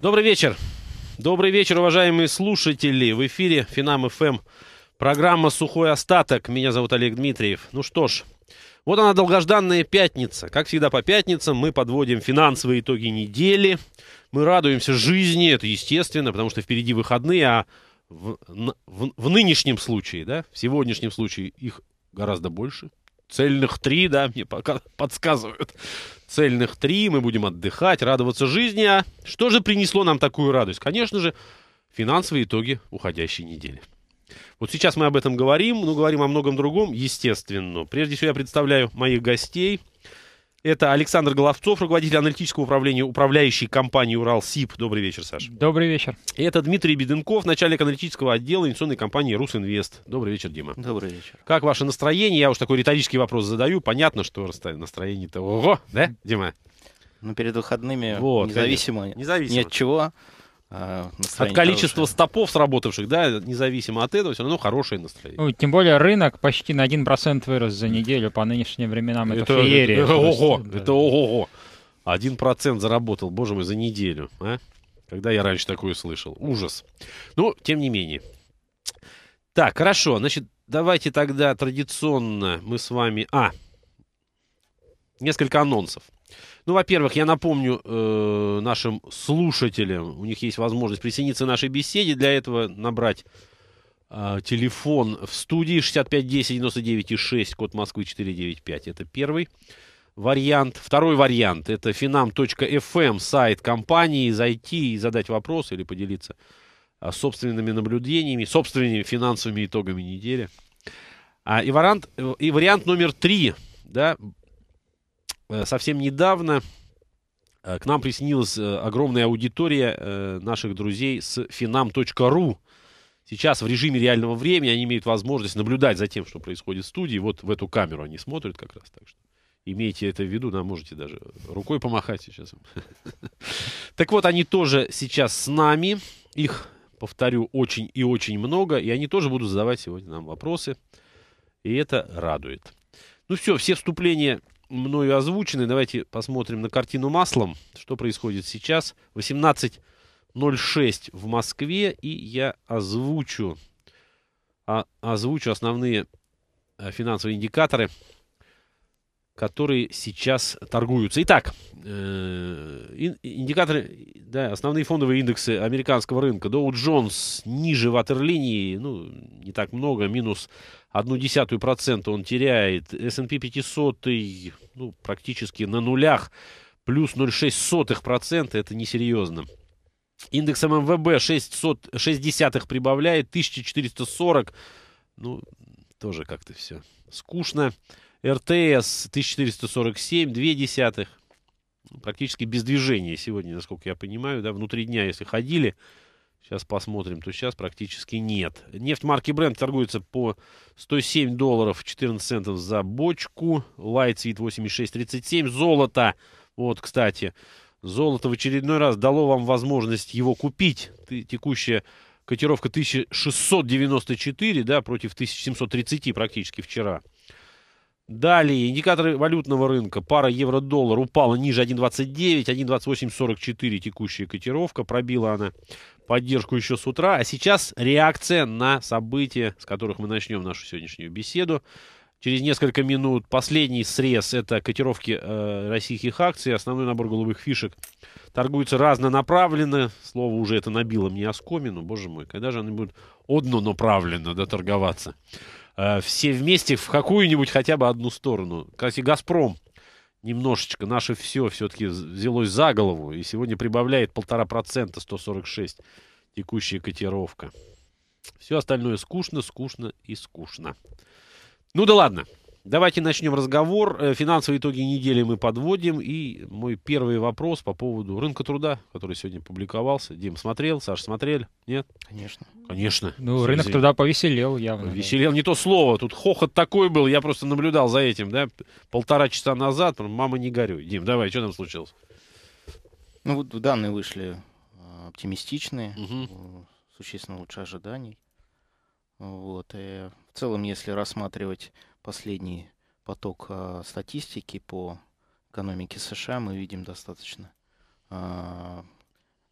Добрый вечер. Добрый вечер, уважаемые слушатели. В эфире Финам ФМ. Программа «Сухой остаток». Меня зовут Олег Дмитриев. Ну что ж, вот она долгожданная пятница. Как всегда по пятницам мы подводим финансовые итоги недели. Мы радуемся жизни, это естественно, потому что впереди выходные, а в, в, в нынешнем случае, да, в сегодняшнем случае их гораздо больше – цельных три, да, мне пока подсказывают. Цельных три, мы будем отдыхать, радоваться жизни. А что же принесло нам такую радость? Конечно же, финансовые итоги уходящей недели. Вот сейчас мы об этом говорим, но говорим о многом другом, естественно. Прежде всего я представляю моих гостей. Это Александр Головцов, руководитель аналитического управления управляющей компании «Уралсиб». Добрый вечер, Саша. Добрый вечер. И это Дмитрий Беденков, начальник аналитического отдела инвестиционной компании «Русинвест». Добрый вечер, Дима. Добрый вечер. Как ваше настроение? Я уж такой риторический вопрос задаю. Понятно, что настроение-то ого, да, Дима? Ну, перед выходными вот, независимо, конечно. независимо ни от чего а, от количества хорошее. стопов сработавших, да, независимо от этого, все равно хорошее настроение. Ну, тем более рынок почти на 1% вырос за неделю по нынешним временам. Это, это феерия. Это ого, да. это ого-го. 1% заработал, боже мой, за неделю. А? Когда я раньше такое слышал? Ужас. Ну, тем не менее. Так, хорошо, значит, давайте тогда традиционно мы с вами... А, несколько анонсов. Ну, во-первых, я напомню э, нашим слушателям, у них есть возможность присоединиться к нашей беседе, для этого набрать э, телефон в студии 6510-99,6, код Москвы 495, это первый вариант. Второй вариант – это finam.fm, эм, сайт компании, зайти и задать вопрос или поделиться э, собственными наблюдениями, собственными финансовыми итогами недели. А, и, вариант, э, и вариант номер три, да, Э, совсем недавно э, к нам приснилась э, огромная аудитория наших друзей с finam.ru. Сейчас в режиме реального времени они имеют возможность наблюдать за тем, что происходит в студии. Вот в эту камеру они смотрят как раз. Так что имейте это в виду, да, можете даже рукой помахать сейчас. Так вот, они тоже сейчас с нами. Их, повторю, очень и очень много. И они тоже будут задавать сегодня нам вопросы. И это радует. Ну все, все вступления мною озвучены. Давайте посмотрим на картину маслом, что происходит сейчас. 18.06 в Москве, и я озвучу, а, озвучу основные э, финансовые индикаторы, которые сейчас торгуются. Итак, э, индикаторы, да, основные фондовые индексы американского рынка. Доу Джонс ниже ватерлинии, ну, не так много, минус одну десятую процента он теряет. S&P 500 ну, практически на нулях, плюс 0,6 процента, это несерьезно. Индекс ММВБ 600, 6 прибавляет, 1440, ну, тоже как-то все скучно. РТС 1447, 2 десятых, ну, практически без движения сегодня, насколько я понимаю, да, внутри дня, если ходили, Сейчас посмотрим, то сейчас практически нет. Нефть марки Brent торгуется по 107 долларов 14 центов за бочку. Лайтсвит 86.37. Золото, вот, кстати, золото в очередной раз дало вам возможность его купить. текущая котировка 1694, да, против 1730 практически вчера. Далее, индикаторы валютного рынка. Пара евро-доллар упала ниже 1,29, 1,2844 текущая котировка. Пробила она поддержку еще с утра. А сейчас реакция на события, с которых мы начнем нашу сегодняшнюю беседу. Через несколько минут последний срез – это котировки э, российских акций. Основной набор голубых фишек торгуется разнонаправленно. Слово уже это набило мне оскомину. Боже мой, когда же они будут однонаправленно доторговаться? Да, Э, все вместе в какую-нибудь хотя бы одну сторону. Кстати, «Газпром» немножечко, наше все все-таки взялось за голову, и сегодня прибавляет полтора процента, 146, текущая котировка. Все остальное скучно, скучно и скучно. Ну да ладно. Давайте начнем разговор. Э, финансовые итоги недели мы подводим. И мой первый вопрос по поводу рынка труда, который сегодня публиковался. Дим, смотрел? Саш, смотрели? Нет? Конечно. Конечно. Ну, Смотри. рынок труда повеселел явно. Повеселел. Да. Не то слово. Тут хохот такой был. Я просто наблюдал за этим, да, полтора часа назад. Мама, не горюй. Дим, давай, что там случилось? Ну, вот данные вышли э, оптимистичные, угу. существенно лучше ожиданий. Вот. И в целом, если рассматривать последний поток а, статистики по экономике США, мы видим достаточно а,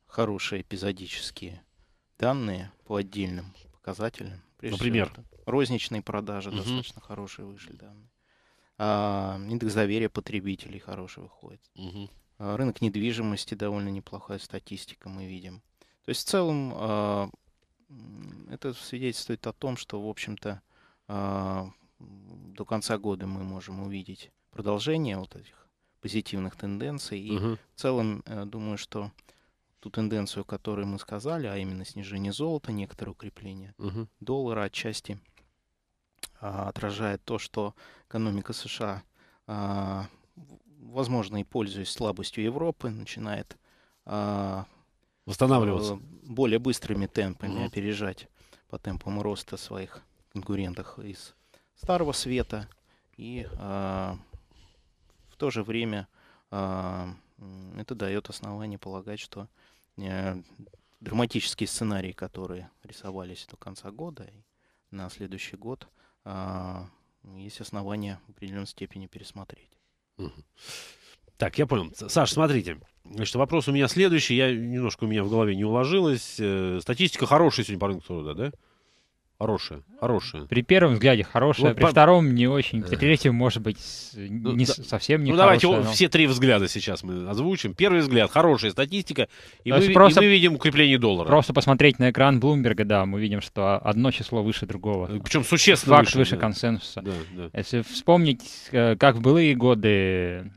хорошие эпизодические данные по отдельным показателям. Прежде Например? Всего, розничные продажи угу. достаточно хорошие вышли данные. А, индекс доверия потребителей хороший выходит. Угу. А, рынок недвижимости довольно неплохая статистика, мы видим. То есть в целом а, это свидетельствует о том, что, в общем-то, а, до конца года мы можем увидеть продолжение вот этих позитивных тенденций. И угу. в целом, э, думаю, что ту тенденцию, которую мы сказали, а именно снижение золота, некоторое укрепление угу. доллара отчасти а, отражает то, что экономика США, а, возможно, и пользуясь слабостью Европы, начинает а, восстанавливаться э, более быстрыми темпами, угу. опережать по темпам роста своих конкурентах из Старого Света и э, в то же время э, это дает основание полагать, что э, драматические сценарии, которые рисовались до конца года и на следующий год, э, есть основания в определенной степени пересмотреть. Так, я понял. Саш, смотрите. Значит, вопрос у меня следующий. Я немножко у меня в голове не уложилось. Э, статистика хорошая сегодня по рынку труда, да? Хорошая, хорошая. При первом взгляде хорошая, вот, при по... втором не очень, при э. третьем, может быть, ну не, да. совсем не Ну, давайте но... все три взгляда сейчас мы озвучим. Первый взгляд — хорошая статистика, и, мы, просто, и мы видим укрепление доллара. Просто посмотреть на экран Блумберга, да, мы видим, что одно число выше другого. Э, Причем существенно Факт выше. выше да. консенсуса. Да, да. Если вспомнить, э, как в былые годы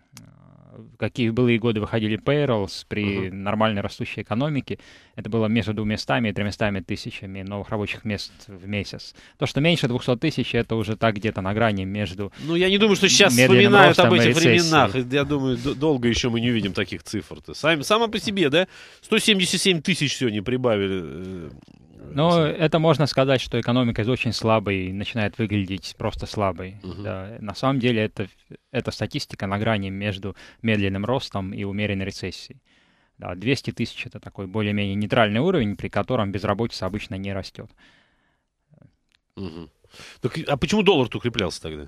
какие в былые годы выходили payrolls при uh-huh. нормальной растущей экономике, это было между 200 и 300 тысячами новых рабочих мест в месяц. То, что меньше 200 тысяч, это уже так где-то на грани между... Ну, я не думаю, что сейчас вспоминают об этих временах. Я думаю, долго еще мы не увидим таких цифр-то. Сами, само по себе, да? 177 тысяч сегодня прибавили э, но это можно сказать, что экономика из очень слабой начинает выглядеть просто слабой. Угу. Да. На самом деле это, это статистика на грани между медленной умеренным ростом и умеренной рецессией. Да, 200 тысяч — это такой более-менее нейтральный уровень, при котором безработица обычно не растет. Угу. Так, а почему доллар-то укреплялся тогда?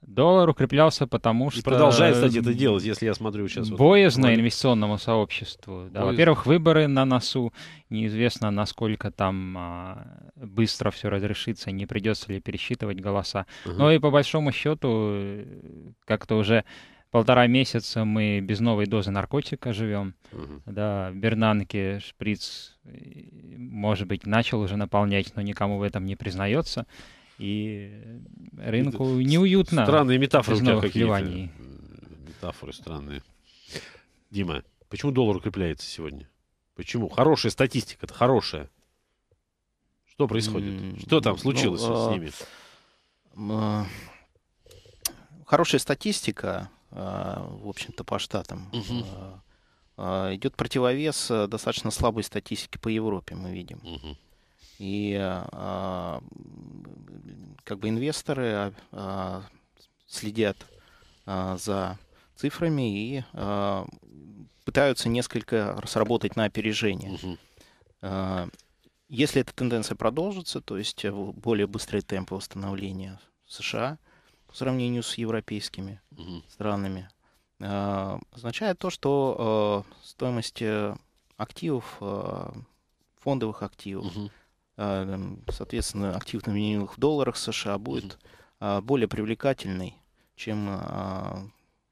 Доллар укреплялся, потому что... И продолжает, кстати, это делать, если я смотрю сейчас... Боязно вот... инвестиционному сообществу. Да. Во-первых, выборы на носу. Неизвестно, насколько там а, быстро все разрешится, не придется ли пересчитывать голоса. Угу. Но и по большому счету, э, как-то уже полтора месяца мы без новой дозы наркотика живем. Угу. Да, бернанки, шприц, э, может быть, начал уже наполнять, но никому в этом не признается. И рынку Это неуютно. Странные метафоры без у тебя какие-то. Метафоры странные. Дима, почему доллар укрепляется сегодня? Почему? Хорошая статистика, это хорошая. Что происходит? Что там ну, случилось ну, с ними? А, хорошая статистика, а, в общем-то, по штатам. Угу. А, а, Идет противовес э, достаточно слабой статистике по Европе, мы видим. Угу. И как бы инвесторы следят за цифрами и пытаются несколько сработать на опережение. Угу. Если эта тенденция продолжится, то есть э, более быстрые темпы восстановления в США – по сравнению с европейскими угу. странами, э, означает то, что а, э, стоимость активов, э, фондовых активов, угу. э, соответственно, активов, номинированных в долларах США, будет угу. э, более привлекательной, чем э,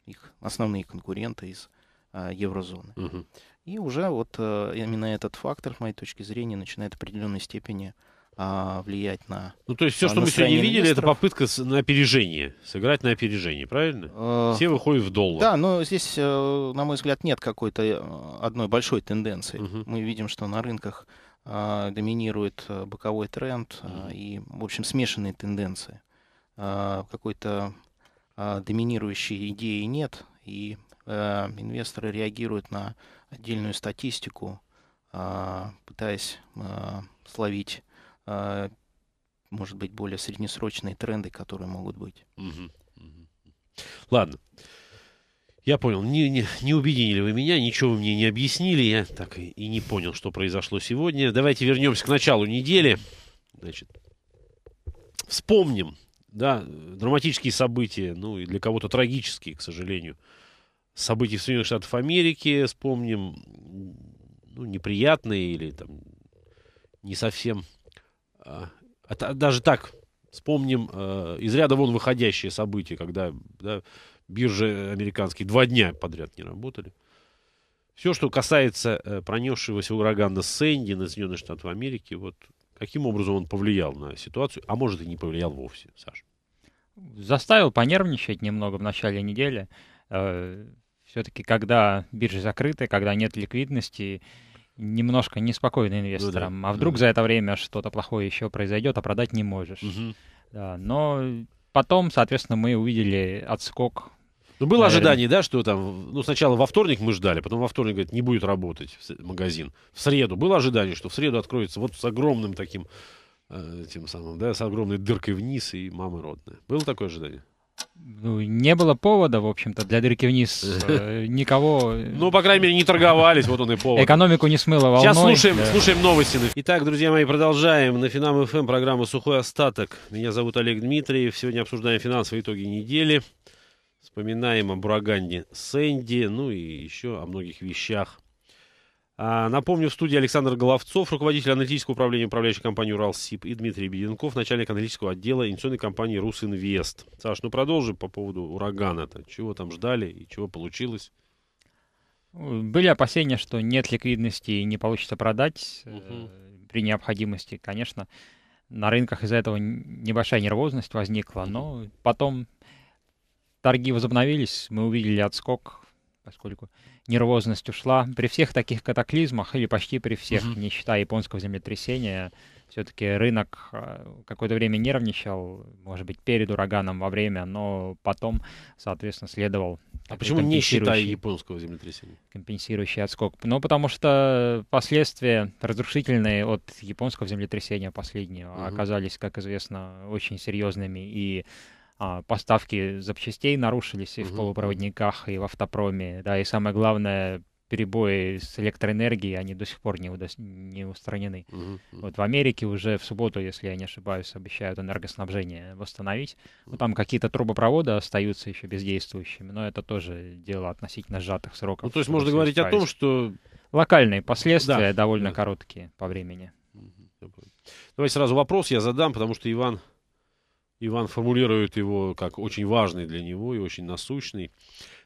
их основные конкуренты из э, еврозоны. Угу. И уже вот э, именно этот фактор, с моей точки зрения, начинает в определенной степени э, а, влиять на. Ну, то есть, все, а, что мы сегодня видели, это попытка на опережение. Сыграть на опережение, правильно? Э, все выходят в доллар. Да, но здесь, э, на мой взгляд, нет какой-то э, одной большой тенденции. Угу. Мы видим, что на рынках а, доминирует э, боковой тренд угу. и, в общем, смешанные тенденции. какой-то доминирующей идеи нет, и инвесторы реагируют на отдельную статистику, пытаясь словить а, может быть, более среднесрочные тренды, которые могут быть. Ладно. Я понял. Не, не, не убедили вы меня, ничего вы мне не объяснили. Я так и, и не понял, что произошло сегодня. Давайте вернемся к началу недели. Значит, вспомним, да, драматические события, ну и для кого-то трагические, к сожалению, события в Соединенных Штатах Америки. Вспомним ну, неприятные или там не совсем а, а даже так вспомним э, из ряда вон выходящие события, когда да, биржи американские два дня подряд не работали. Все, что касается э, пронесшегося урагана Сэнди на Соединенные Штаты Америки, вот каким образом он повлиял на ситуацию, а может и не повлиял вовсе, Саша? Заставил понервничать немного в начале недели. Э, все-таки, когда биржи закрыты, когда нет ликвидности, э, немножко неспокойно инвесторам. Ну, да. А вдруг ну, за это время что-то плохое еще произойдет, а продать не можешь. Угу. Да, но потом, соответственно, мы увидели отскок ну, было ожидание, да, что там, ну, сначала во вторник мы ждали, потом во вторник, говорит, не будет работать магазин. В среду было ожидание, что в среду откроется вот с огромным таким, э, тем самым, да, с огромной дыркой вниз и мама родная. Было такое ожидание? ну, не было повода, в общем-то, для дырки вниз. Э, никого... Ну, по крайней мере, не торговались, вот он и повод. Экономику не смыло волной. Сейчас слушаем, да. слушаем новости. Итак, друзья мои, продолжаем. На Финам ФМ программа «Сухой остаток». Меня зовут Олег Дмитриев. Сегодня обсуждаем финансовые итоги недели. Вспоминаем о Бураганде Сэнди, ну и еще о многих вещах. А, напомню, в студии Александр Головцов, руководитель аналитического управления управляющей компании «Уралсиб» и Дмитрий Беденков, начальник аналитического отдела инвестиционной компании «Русинвест». Саш, ну продолжим по поводу урагана-то. Чего там ждали и чего получилось? Были опасения, что нет ликвидности и не получится продать угу. при необходимости. Конечно, на рынках из-за этого небольшая нервозность возникла, но потом торги возобновились, мы увидели отскок поскольку нервозность ушла. При всех таких катаклизмах, или почти при всех, угу. не считая японского землетрясения, все-таки рынок э, какое-то время нервничал, может быть, перед ураганом во время, но потом, соответственно, следовал. А почему не считая японского землетрясения? Компенсирующий отскок. Ну, потому что последствия разрушительные от японского землетрясения последнего угу. оказались, как известно, очень серьезными и а, поставки запчастей нарушились и угу. в полупроводниках, и в автопроме, да, и самое главное, перебои с электроэнергией, они до сих пор не, удос... не устранены. Угу, Вот в Америке уже в субботу, если я не ошибаюсь, обещают энергоснабжение восстановить. Ну, там какие-то трубопроводы остаются еще бездействующими, но это тоже дело относительно сжатых сроков. Ну, то есть можно говорить справиться. о том, что... Локальные последствия да, довольно да. короткие по времени. Давай сразу вопрос я задам, потому что Иван Иван формулирует его как очень важный для него и очень насущный.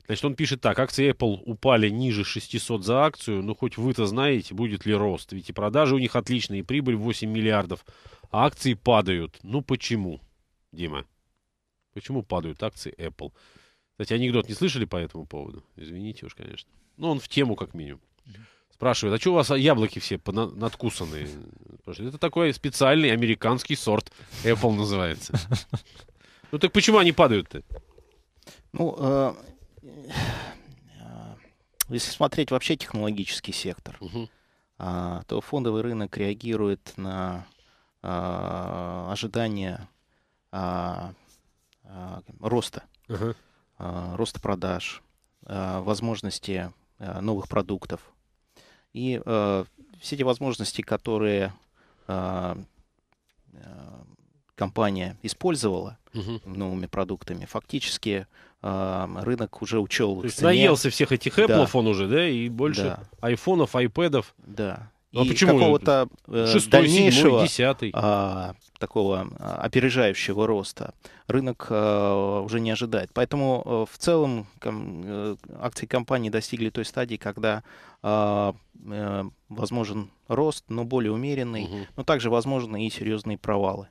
Значит, он пишет так. Акции Apple упали ниже 600 за акцию, Ну хоть вы-то знаете, будет ли рост. Ведь и продажи у них отличные, и прибыль 8 миллиардов. А акции падают. Ну почему, Дима? Почему падают акции Apple? Кстати, анекдот не слышали по этому поводу? Извините уж, конечно. Но ну, он в тему, как минимум спрашивают, а что у вас яблоки все надкусанные? Это такой специальный американский сорт. Apple называется. Ну так почему они падают-то? Ну, э, э, если смотреть вообще технологический сектор, а, то фондовый рынок реагирует на э, ожидания а, а, роста, роста продаж, возможности новых продуктов, и э, все эти возможности, которые э, компания использовала угу. новыми продуктами, фактически э, рынок уже учел. То есть наелся всех этих Apple да. он уже, да, и больше да. айфонов, айпэдов. Да. Ну, а и почему какого-то э, дальнейшего 7, э, а, такого а, опережающего роста рынок э, уже не ожидает. Поэтому э, в целом ком, э, акции компании достигли той стадии, когда э, э, возможен рост, но более умеренный, угу. но также возможны и серьезные провалы.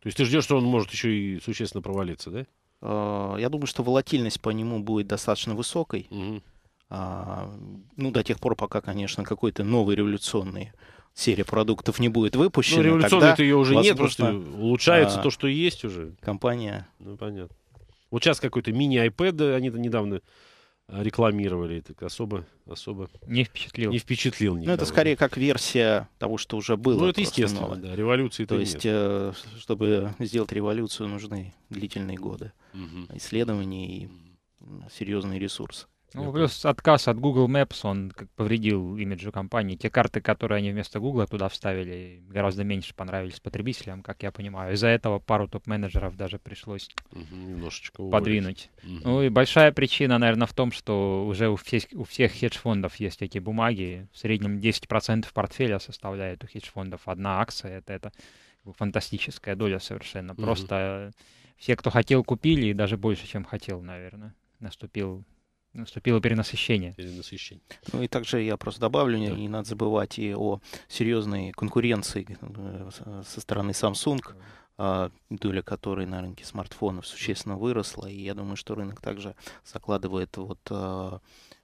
То есть ты ждешь, что он может еще и существенно провалиться, да? Э, я думаю, что волатильность по нему будет достаточно высокой. Угу а, ну, до тех пор, пока, конечно, какой-то новый революционный серия продуктов не будет выпущена. Ну, революционной это ее уже нет, просто улучшается а, то, что есть уже. Компания. Ну, понятно. Вот сейчас какой-то мини-iPad э, они недавно э, рекламировали, так особо, особо не впечатлил. Не впечатлил никого. Ну, это скорее как версия того, что уже было. Ну, это естественно, новое. да, революции То есть, нет. Э, чтобы сделать революцию, нужны длительные годы угу. исследований и серьезные ресурсы. Ну, плюс отказ от Google Maps, он как повредил имиджу компании. Те карты, которые они вместо Google туда вставили, гораздо меньше понравились потребителям, как я понимаю. Из-за этого пару топ-менеджеров даже пришлось угу, немножечко подвинуть. Угу. Ну и большая причина, наверное, в том, что уже у всех, у всех хедж-фондов есть эти бумаги. В среднем 10% портфеля составляет у хедж-фондов одна акция. Это, это фантастическая доля совершенно. Угу. Просто все, кто хотел, купили, и даже больше, чем хотел, наверное. Наступил Наступило перенасыщение. Перенасыщение. Ну и также я просто добавлю, не, не надо забывать и о серьезной конкуренции э, со стороны Samsung, а, доля которой на рынке смартфонов существенно выросла. И я думаю, что рынок также закладывает вот, а,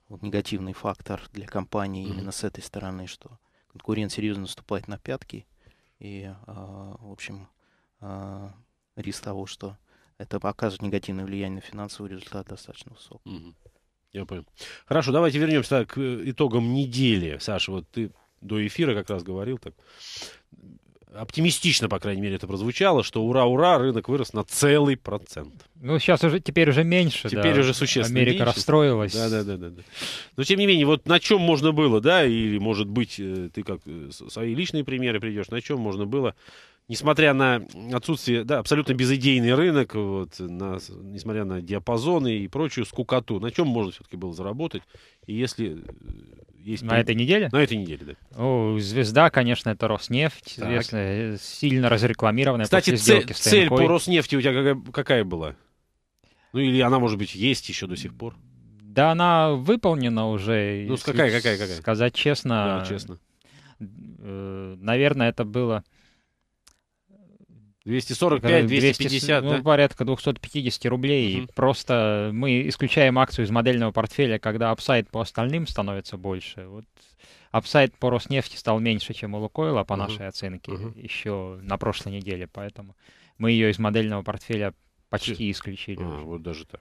вот негативный фактор для компании mm-hmm. именно с этой стороны, что конкурент серьезно наступает на пятки. И, а, в общем, риск того, что это окажет негативное влияние на финансовый результат, достаточно высок. Mm-hmm. Я понял. Хорошо, давайте вернемся к э, итогам недели. Саша, вот ты до эфира как раз говорил так. Оптимистично, по крайней мере, это прозвучало, что ура-ура, рынок вырос на целый процент. Ну, сейчас уже, теперь уже меньше, Теперь да. уже существенно Америка меньше. расстроилась. Да-да-да. Но, тем не менее, вот на чем можно было, да, или, может быть, э, ты как э, свои личные примеры придешь, на чем можно было несмотря на отсутствие, да, абсолютно безыдейный рынок, вот, на, несмотря на диапазоны и прочую скукоту, на чем можно все-таки было заработать? И если э, есть... На этой неделе? На этой неделе, да. О, звезда, конечно, это Роснефть, так. известная, э, сильно разрекламированная Кстати, после сделки цель, цель по Роснефти у тебя какая, какая была? Ну или она, может быть, есть еще до сих пор? Да, она выполнена уже. Ну, какая, какая, какая? Сказать честно. Да, честно. Э, наверное, это было 245, 250, 200, да? ну, порядка 250 рублей. Угу. Uh Просто мы исключаем акцию из модельного портфеля, когда апсайд по остальным становится больше. Вот апсайд по Роснефти стал меньше, чем у Лукойла, по угу. нашей оценке, угу. еще на прошлой неделе. Поэтому мы ее из модельного портфеля почти исключили. А, вот даже так.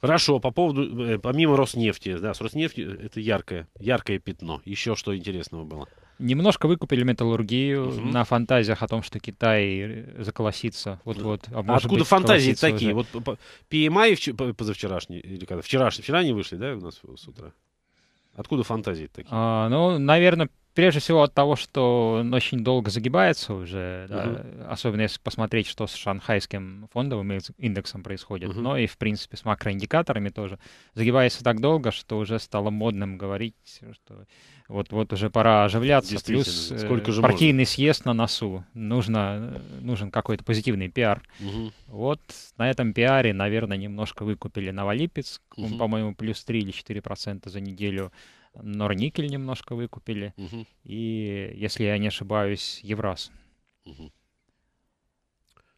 Хорошо, по поводу, э, помимо Роснефти, да, с Роснефти это яркое, яркое пятно. Еще что интересного было? Немножко выкупили металлургию угу. на фантазиях о том, что Китай э, заколосится. Вот-вот. А, а Откуда быть, фантазии такие? Уже. Вот PMI позавчерашний, или когда? Вчерашний, вчера они вышли, да, у нас с утра? Откуда фантазии такие? А, ну, наверное, прежде всего от того, что он очень долго загибается уже, uh-huh. особенно если посмотреть, что с шанхайским фондовым индексом происходит, uh-huh. но и, в принципе, с макроиндикаторами тоже. Загибается так долго, что уже стало модным говорить, что вот, вот уже пора оживляться, плюс э, Сколько же партийный можно? съезд на носу, нужно, э, нужен какой-то позитивный пиар. Uh-huh. Вот на этом пиаре, наверное, немножко выкупили Новолипецк, uh-huh. по-моему, плюс 3 или 4 процента за неделю. Норникель немножко выкупили. Угу. И, если я не ошибаюсь, Евраз. Угу.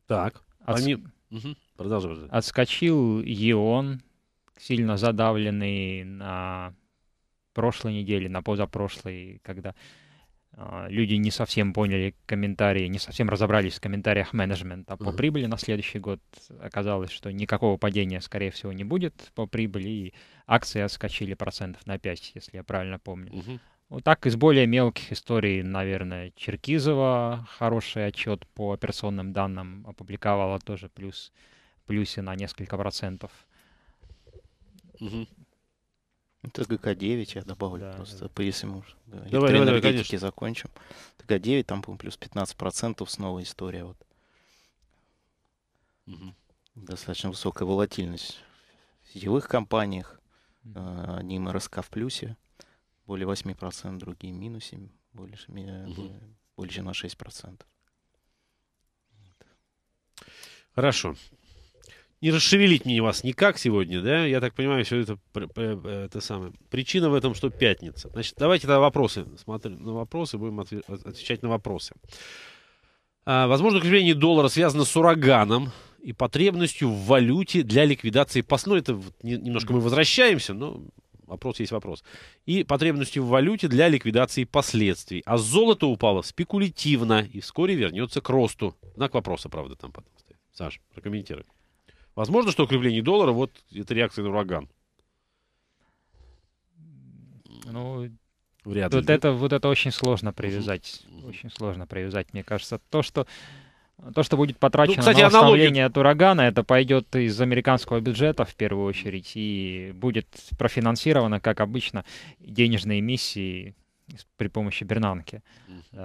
Так, Отс... они... Угу. Продолжай. Отскочил Ион, сильно задавленный на прошлой неделе, на позапрошлой, когда а, люди не совсем поняли комментарии, не совсем разобрались в комментариях менеджмента по mm-hmm. прибыли на следующий год. Оказалось, что никакого падения, скорее всего, не будет по прибыли, и акции отскочили процентов на 5, если я правильно помню. Mm-hmm. Вот так из более мелких историй, наверное, Черкизова хороший отчет по операционным данным опубликовала тоже плюс плюсе на несколько процентов. Mm-hmm. Это ну, ГК-9 я добавлю да, просто, да. если мы давай, закончим. ГК-9, там, по плюс 15% снова история. Вот. Угу. Достаточно высокая волатильность в сетевых компаниях. Угу. А, Одним РСК в плюсе, более 8%, другие минусе, больше, угу. больше на 6%. Хорошо не расшевелить мне вас никак сегодня, да? Я так понимаю, все это, э, это самое. Причина в этом, что пятница. Значит, давайте тогда вопросы смотрим на вопросы, будем отвечать на вопросы. А, возможно, укрепление доллара связано с ураганом и потребностью в валюте для ликвидации пас. Ну, это вот немножко мы возвращаемся, но вопрос есть вопрос. И потребностью в валюте для ликвидации последствий. А золото упало спекулятивно и вскоре вернется к росту. Знак вопроса, правда, там потом стоит. Саш, прокомментируй. Возможно, что укрепление доллара, вот это реакция на ураган. Ну, Вряд ли. вот Это, вот это очень сложно привязать. Угу. Очень сложно привязать, мне кажется. То, что, то, что будет потрачено ну, кстати, на восстановление аналогия... от урагана, это пойдет из американского бюджета в первую очередь и будет профинансировано, как обычно, денежные миссии при помощи Бернанки. Угу.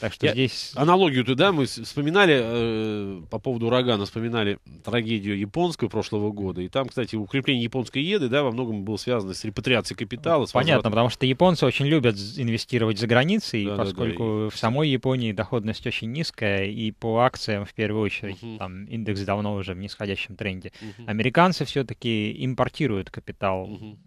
Так что я... здесь... аналогию ты да, мы вспоминали э, по поводу урагана, вспоминали трагедию японскую прошлого года. И там, кстати, укрепление японской еды, да, во многом было связано с репатриацией капитала. С Понятно, возврат... потому что японцы очень любят инвестировать за границей, да, поскольку да, да. И... в самой Японии доходность очень низкая, и по акциям, в первую очередь, угу. там индекс давно уже в нисходящем тренде. Угу. Американцы все-таки импортируют капитал угу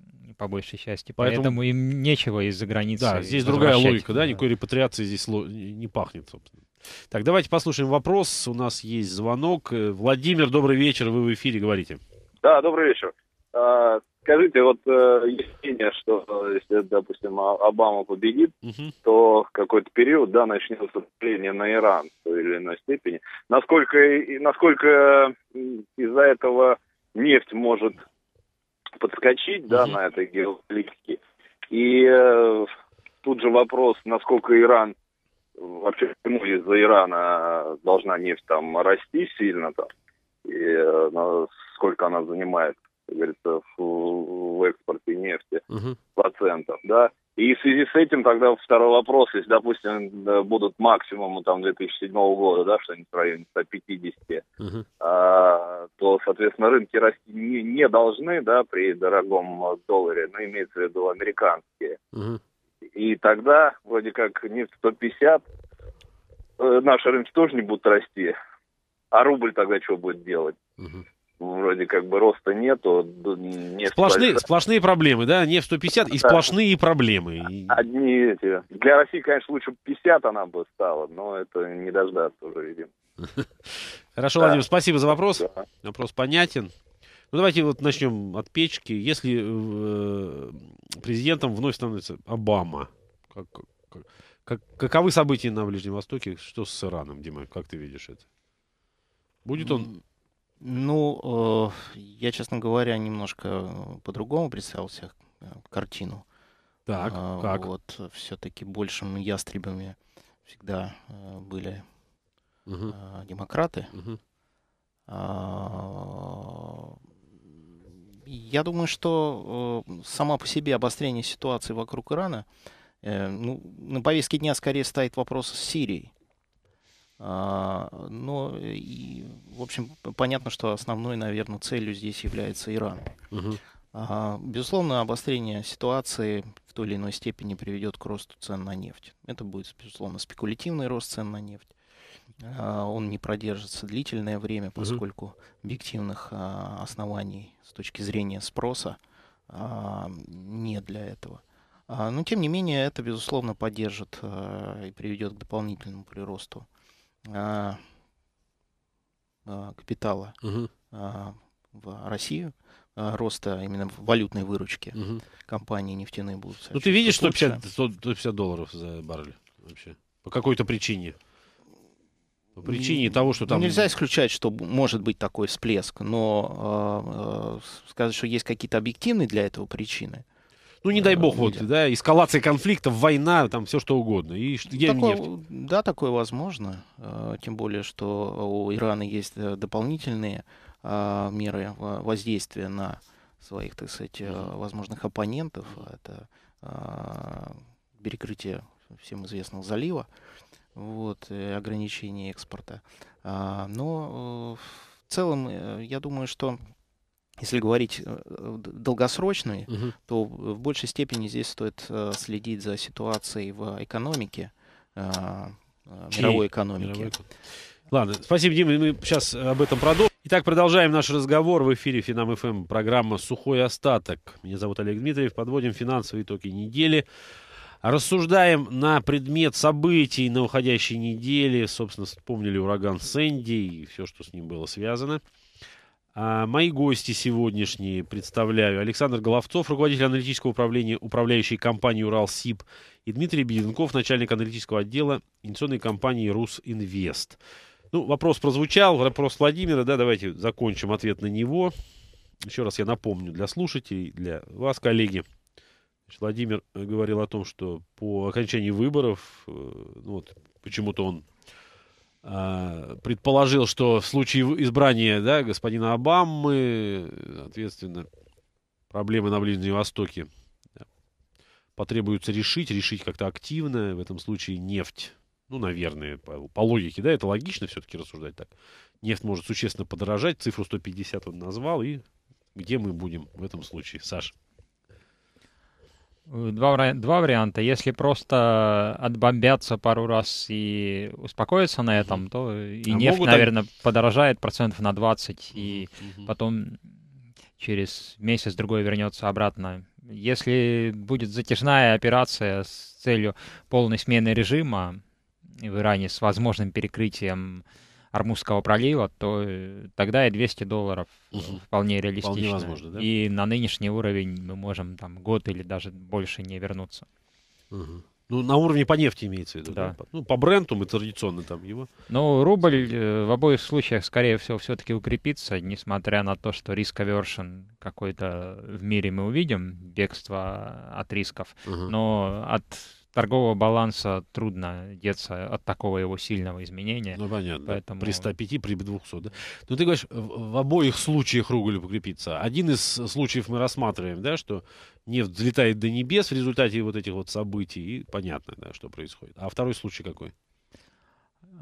по большей части, поэтому, поэтому им нечего из-за границы. Да, здесь другая логика, да, да, никакой репатриации здесь не пахнет, собственно. Так, давайте послушаем вопрос. У нас есть звонок. Э, Владимир, добрый вечер, вы в эфире говорите. Да, добрый вечер. А, скажите, вот э, есть мнение, что э, если, допустим, а-, Обама победит, угу. то в какой-то период, да, начнется наступление на Иран в той или иной степени. Насколько, насколько из-за этого нефть может подскочить, да, угу. на этой геополитике. И э, тут же вопрос, насколько Иран вообще почему из-за Ирана должна нефть там расти сильно там и э, сколько она занимает, как говорится, в, в экспорте нефти угу. процентов, да. И в связи с этим тогда второй вопрос, если, допустим, будут максимумы там 2007 года, да, что-нибудь в районе 150, uh-huh. а, то, соответственно, рынки расти не, не должны, да, при дорогом долларе, но ну, имеется в виду американские. Uh-huh. И тогда, вроде как, не 150, э, наши рынки тоже не будут расти, а рубль тогда что будет делать? Uh-huh вроде как бы роста нету. Не сплошные, спальца. сплошные проблемы, да? Нефть 150 и да. сплошные проблемы. Одни эти. Для России, конечно, лучше 50 она бы стала, но это не дождаться уже, видимо. Хорошо, да. Владимир, спасибо за вопрос. Да. Вопрос понятен. Ну, давайте вот начнем от печки. Если э, президентом вновь становится Обама, как, как, каковы события на Ближнем Востоке? Что с Ираном, Дима? Как ты видишь это? Будет он ну, э, я, честно говоря, немножко по-другому представил себе э, картину. Так, а, как? Вот, э, все-таки большими ястребами всегда были угу. демократы. Угу. А, я думаю, что сама по себе обострение ситуации вокруг Ирана, ну, на повестке дня скорее стоит вопрос с Сирией. А, но э, и, в общем, понятно, что основной, наверное, целью здесь является Иран. Угу. Безусловно, обострение ситуации в той или иной степени приведет к росту цен на нефть. Это будет, безусловно, спекулятивный рост цен на нефть. А, он не продержится длительное время, поскольку объективных оснований с точки зрения спроса нет для этого. Но, тем не менее, это, безусловно, поддержит и приведет к дополнительному приросту а, а, капитала угу. а, в Россию, а, роста именно валютной выручки угу. компании нефтяные будут. Ну, ты видишь 150, 150 долларов за баррель вообще? По какой-то причине. По причине Н- того, что там... Ну, нельзя исключать, что может быть такой всплеск, но э, э, сказать, что есть какие-то объективные для этого причины, ну, не дай бог, э, вот, да, эскалация конфликтов, война, там, все что угодно. И такое, нефть. Да, такое возможно. Э, тем более, что у Ирана есть э, дополнительные меры воздействия на своих, так сказать, возможных оппонентов. Это перекрытие всем известного залива вот, ограничение экспорта. А, но в целом, я думаю, что если говорить э, э, долгосрочный, угу. то в большей степени здесь стоит э, следить за ситуацией в экономике, Чьей? мировой экономике. Мировой... Ладно, спасибо, Дима, мы сейчас об этом продолжим. Итак, продолжаем наш разговор. В эфире Финам ФМ программа «Сухой остаток». Меня зовут Олег Дмитриев. Подводим финансовые итоги недели. Рассуждаем на предмет событий на уходящей неделе. Собственно, вспомнили ураган Сэнди и все, что с ним было связано. А, мои гости сегодняшние представляю Александр Головцов, руководитель аналитического управления, управляющей компании «Уралсиб», и Дмитрий Беденков, начальник аналитического отдела инвестиционной компании «Русинвест». Ну, вопрос прозвучал, вопрос Владимира, да, давайте закончим ответ на него. Еще раз я напомню для слушателей, для вас, коллеги. Владимир э, говорил о том, что по окончании выборов, э, ну, вот почему-то он Э, предположил, что в случае избрания да, господина Обамы, соответственно, проблемы на Ближнем Востоке да, потребуется решить, решить как-то активно, в этом случае нефть. Ну, наверное, по, по логике, да, это логично все-таки рассуждать так. Нефть может существенно подорожать, цифру 150 он назвал, и где мы будем в этом случае, Саша? Два, два варианта. Если просто отбомбятся пару раз и успокоиться на этом, то и а нефть, могут... наверное, подорожает процентов на 20, и угу. потом через месяц-другой вернется обратно. Если будет затяжная операция с целью полной смены режима в Иране с возможным перекрытием э, Армузского пролива, то э, тогда и 200 долларов угу. вполне реалистично. Вполне возможно, да? И на нынешний уровень мы можем там год или даже больше не вернуться. Угу. Ну, на уровне по нефти имеется в виду, да? да? Ну, по бренду мы традиционно там его. Ну, рубль э, в обоих случаях, скорее всего, все-таки укрепится, несмотря на то, что риск aversion какой-то в мире мы увидим, бегство от рисков. Угу. Но от торгового баланса трудно деться от такого его сильного изменения. Ну, понятно. Поэтому... При 105, при 200. Да? Но ну, ты говоришь, в обоих случаях рубль покрепится. Один из случаев мы рассматриваем, да, что нефть взлетает до небес в результате вот этих вот событий, и понятно, да, что происходит. А второй случай какой?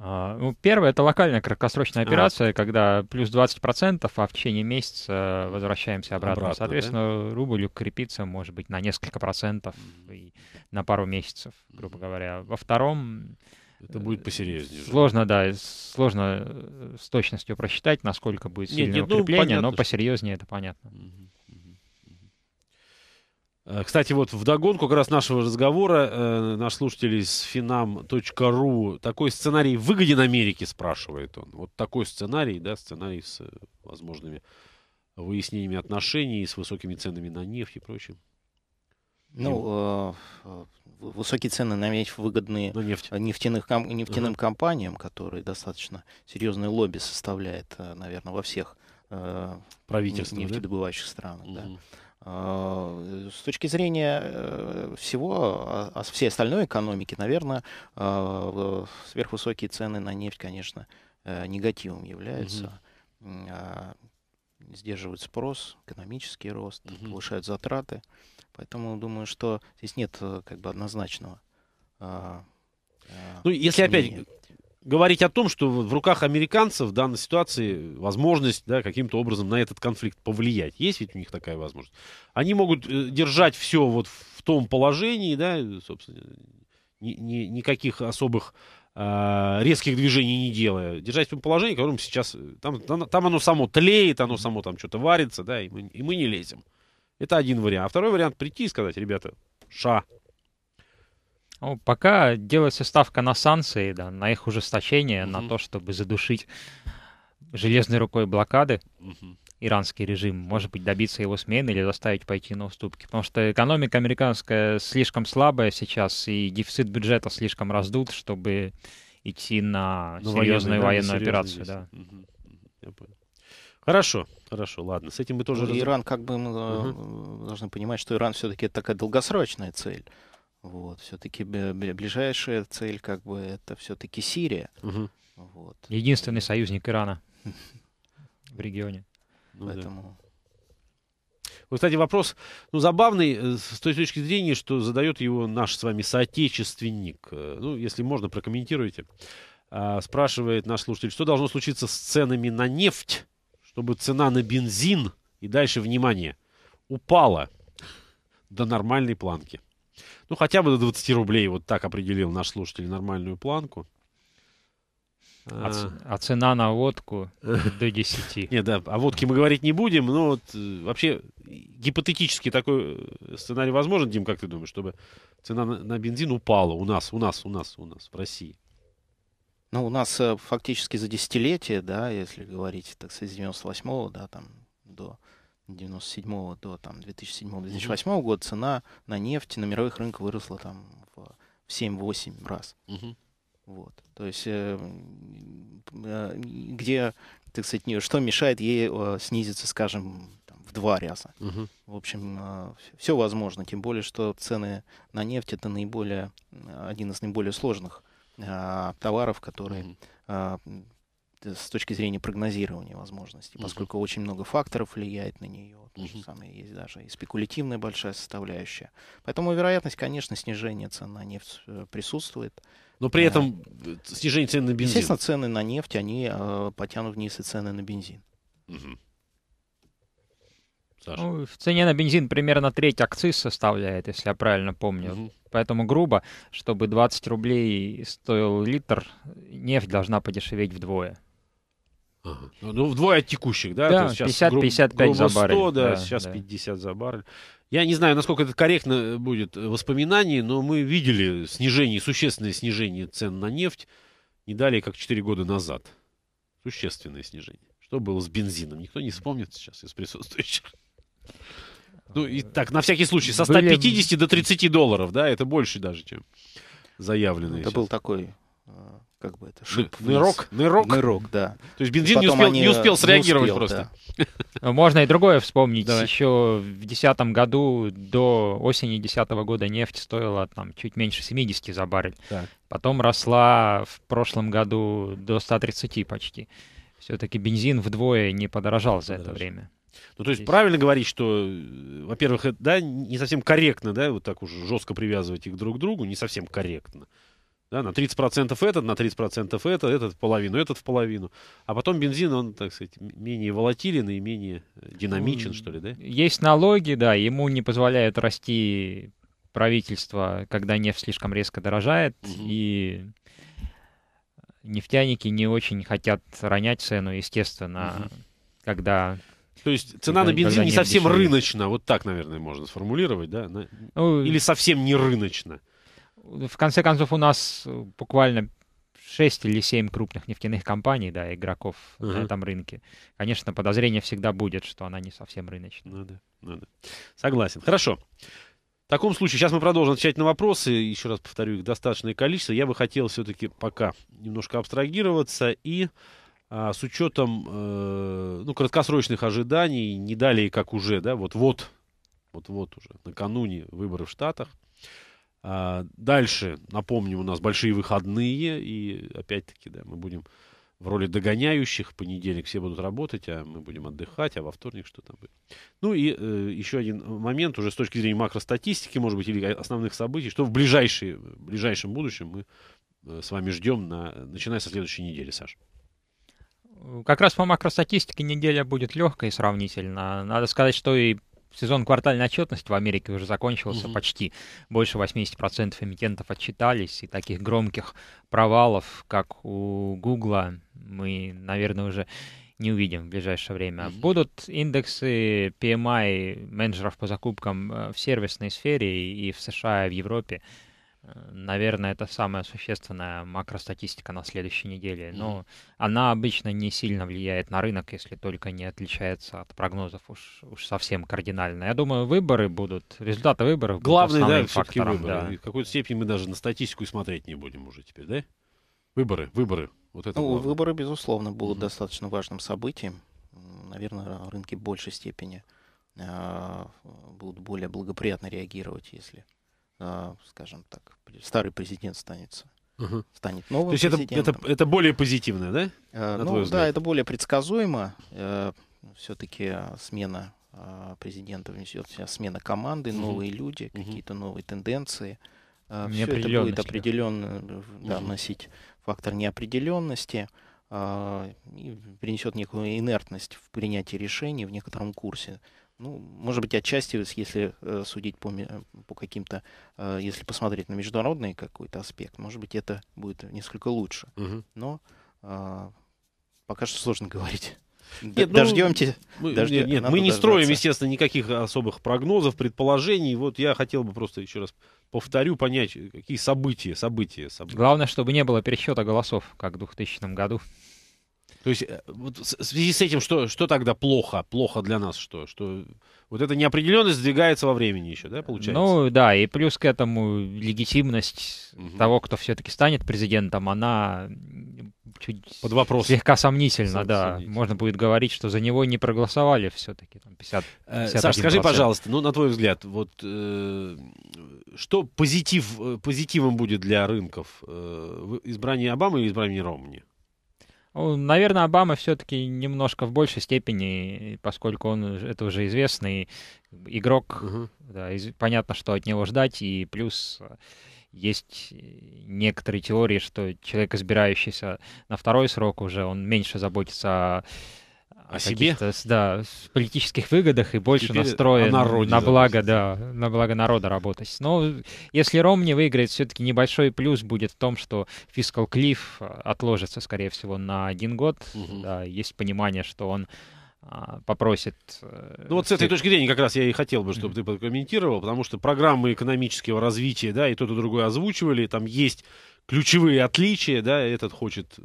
А, ну, первое — это локальная краткосрочная а. операция, а. когда плюс 20%, а в течение месяца возвращаемся обратно. обратно Соответственно, да? рубль укрепится, может быть, на несколько процентов и на пару месяцев, грубо говоря. Во втором... Это будет посерьезнее. Сложно, да, сложно э, с точностью просчитать, насколько будет сильное нет, нет, ну, укрепление, ну, понятно, но посерьезнее это понятно. Угу. Э, кстати, вот в догонку как раз нашего разговора э, наш слушатель из finam.ru такой сценарий выгоден Америке, спрашивает он. Вот такой сценарий, да, сценарий с э, возможными выяснениями отношений, с высокими ценами на нефть и прочим. Ну, э, э высокие цены на нефть выгодны на нефть. Э, нефтяных, ком, нефтяным uh-huh. компаниям, которые достаточно серьезное лобби составляет, наверное, во всех э, правительствах нефтедобывающих да? странах. Uh-huh. Да. Э, с точки зрения э, всего, а, а всей остальной экономики, наверное, э, сверхвысокие цены на нефть, конечно, негативом являются. Угу. Сдерживают спрос, экономический рост, угу. повышают затраты. Поэтому думаю, что здесь нет как бы однозначного. Ну, если мнения. опять говорить о том, что в руках американцев в данной ситуации возможность да, каким-то образом на этот конфликт повлиять. Есть ведь у них такая возможность. Они могут э, держать все вот в том положении, да, собственно, ни, ни, никаких особых э, резких движений не делая. Держать в том положении, в котором сейчас... Э, там, там, оно само тлеет, оно само там что-то варится, да, и мы, и мы не лезем. Это один вариант. А второй вариант — прийти и сказать, ребята, ша, ну, пока делается ставка на санкции, да, на их ужесточение, угу. на то, чтобы задушить железной рукой блокады угу. иранский режим, может быть, добиться его смены или заставить пойти на уступки. Потому что экономика американская слишком слабая сейчас, и дефицит бюджета слишком раздут, чтобы идти на ну, серьезную военную, военную операцию. Да. Угу. Я понял. Хорошо, хорошо, ладно. С этим мы тоже... Ну, раз... Иран, как бы мы угу. должны понимать, что Иран все-таки это такая долгосрочная цель. Вот, все-таки ближайшая цель, как бы, это все-таки Сирия. Угу. Вот. Единственный союзник Ирана в регионе. Ну Поэтому. Вот, кстати, вопрос, ну, забавный э, с той точки зрения, что задает его наш с вами соотечественник. Э, ну, если можно, прокомментируйте. А, спрашивает наш слушатель, что должно случиться с ценами на нефть, чтобы цена на бензин и дальше, внимание, упала до нормальной планки. Ну, хотя бы до 20 рублей. Вот так определил наш слушатель нормальную планку. А, а. а цена на водку до 10. Нет, да, о водке мы говорить не будем, но вот э, вообще гипотетически такой э, сценарий возможен, Дим, как ты думаешь, чтобы цена на, бензин упала у нас, у нас, у нас, у нас, в России? Ну, у нас э, фактически за десятилетие, да, если говорить, так сказать, с 98-го, да, там, до 97 до там, 2007-2008 года цена на нефть на мировых рынках выросла там, в 7-8 раз. Угу. Вот. То есть, э, э, где, так сказать, что мешает ей снизиться, скажем, там, в два раза. Угу. В общем, э, все возможно. Тем более, что цены на нефть это наиболее один из наиболее сложных товаров, которые угу. Э, с точки зрения прогнозирования возможностей, поскольку uh-huh. очень много факторов влияет на нее. То uh-huh. же самое есть даже и спекулятивная большая составляющая. Поэтому вероятность, конечно, снижения цен на нефть э, присутствует. Но при этом а, снижение цен на бензин. Естественно, цены на нефть, они э, потянут вниз и цены на бензин. Угу. Саша. Ну, в цене на бензин примерно треть акциз составляет, если я правильно помню. Угу. Поэтому грубо, чтобы 20 рублей стоил литр, нефть должна подешеветь вдвое. Ага. Ну, вдвое от текущих, да? Да, 50-55 за баррель. 100, да, да, сейчас да. 50 за баррель. Я не знаю, насколько это корректно будет воспоминание, но мы видели снижение, существенное снижение цен на нефть не далее, как 4 года назад. Существенное снижение. Что было с бензином? Никто не вспомнит сейчас из присутствующих. Ну и так, на всякий случай, со 150 Были... до 30 долларов, да, это больше даже, чем заявленные. Это сейчас. был такой а, как бы это шип. Нырок, нырок. Нырок, да. То есть бензин не успел, не успел э, среагировать не успел, просто. Да. Э, можно и другое вспомнить. Давай. Еще в 2010 году до осени 2010 года нефть стоила там чуть меньше 70 за баррель. Так. Потом росла в прошлом году до 130 почти. Все-таки бензин вдвое не подорожал за Подорож. это время. Ну, то есть Здесь. правильно говорить, что, э, во-первых, это, да, не совсем корректно, да, вот так уж жестко привязывать их друг к другу, не совсем корректно. Да, на 30% этот, на 30% это, этот в половину, этот в половину. А потом бензин, он, так сказать, менее волатилен и менее э, динамичен, что ли, да? Есть налоги, да, ему не позволяют расти правительство, когда нефть слишком резко дорожает, угу. и нефтяники не очень хотят ронять цену, естественно, угу. когда то есть цена на бензин не совсем дешевле. рыночна, вот так, наверное, можно сформулировать, да? Ну, или совсем не рыночна. В конце концов, у нас э, буквально 6 или 7 крупных нефтяных компаний, да, игроков угу. на этом рынке. Конечно, подозрение всегда будет, что она не совсем рыночная. Надо, ну надо. Ну Согласен. Хорошо. В таком случае, сейчас мы продолжим отвечать на вопросы. Еще раз повторю, их достаточное количество. Я бы хотел все-таки пока немножко абстрагироваться и а, с учетом э, ну, краткосрочных ожиданий, не далее, как уже, да, вот-вот, вот-вот уже, накануне выборов в Штатах, а, дальше, напомню, у нас большие выходные, и опять-таки, да, мы будем в роли догоняющих. В понедельник все будут работать, а мы будем отдыхать, а во вторник что там будет. Ну и э, еще один момент, уже с точки зрения макростатистики, может быть, или основных событий, что в, ближайшие, в ближайшем будущем мы э, с вами ждем, на, начиная со следующей недели, Саш. Как раз по макростатистике неделя будет легкой сравнительно. Надо сказать, что и сезон квартальной отчетности в Америке уже закончился угу. почти. Больше 80% эмитентов отчитались, и таких громких провалов, как у Гугла, мы, наверное, уже не увидим в ближайшее время. Угу. Будут индексы PMI менеджеров по закупкам э, в сервисной сфере и в США, и в Европе. Наверное, это самая существенная макростатистика на следующей неделе. Но mm-hmm. она обычно не сильно влияет на рынок, если только не отличается от прогнозов уж, уж совсем кардинально. Я думаю, выборы будут, результаты выборов Главный, будут основным да, фактором. Выборы. Да. И в какой-то степени мы даже на статистику смотреть не будем уже теперь, да? Выборы, выборы. Вот это ну, выборы, безусловно, будут mm-hmm. достаточно важным событием. Наверное, рынки в большей степени э, будут более благоприятно реагировать, если а, скажем так, старый президент станется. Угу. станет новым То есть это, это, это более позитивное, да? Э, на ну да, это более предсказуемо. Э, все-таки э, смена э, президента внесет себя смена команды, угу. новые люди, угу. какие-то новые тенденции. Э, все это будет определенно да, э, да, носить фактор неопределенности э, и принесет некую инертность в принятии решений в некотором курсе ну, может быть, отчасти, если э, судить по, по каким-то, э, если посмотреть на международный какой-то аспект, может быть, это будет несколько лучше. Угу. Но э, пока что сложно говорить. Нет, дождемте. Ну, дождем, нет, нет, мы не дождаться. строим, естественно, никаких особых прогнозов, предположений. Вот я хотел бы просто еще раз повторю, понять, э, какие события, события, события. Главное, чтобы не было пересчета голосов, как в 2000 году. То есть э, вот в связи с этим что, что тогда плохо? Плохо для нас что? Что вот эта неопределенность сдвигается во времени еще, да, получается? Ну да, и плюс к этому легитимность угу. того, кто все-таки станет президентом, она чуть под вопрос. Слегка сомнительна да. Можно будет говорить, что за него не проголосовали все-таки. 50, 50 Саш, скажи, пожалуйста, ну, на твой взгляд, вот э, что позитив, э, позитивом будет для рынков? Э, избрание Обамы или избрание Ромни? Ну, наверное, Обама все-таки немножко в большей степени, поскольку он это уже известный игрок, угу. да, из, понятно, что от него ждать, и плюс э, есть э, некоторые теории, что человек, избирающийся на второй срок уже, он меньше заботится о о, себе, да, политических выгодах и больше Теперь настроен народе, на благо, да, на благо народа работать. Но если Ром не выиграет, все-таки небольшой плюс будет в том, что фискал клифф отложится, скорее всего, на один год. Угу. Да, есть понимание, что он а, попросит... Э, ну вот с этой точки зрения как раз я и хотел бы, чтобы mm-hmm. ты прокомментировал, потому что программы экономического развития, да, и тот и другой озвучивали, там есть ключевые отличия, да, этот хочет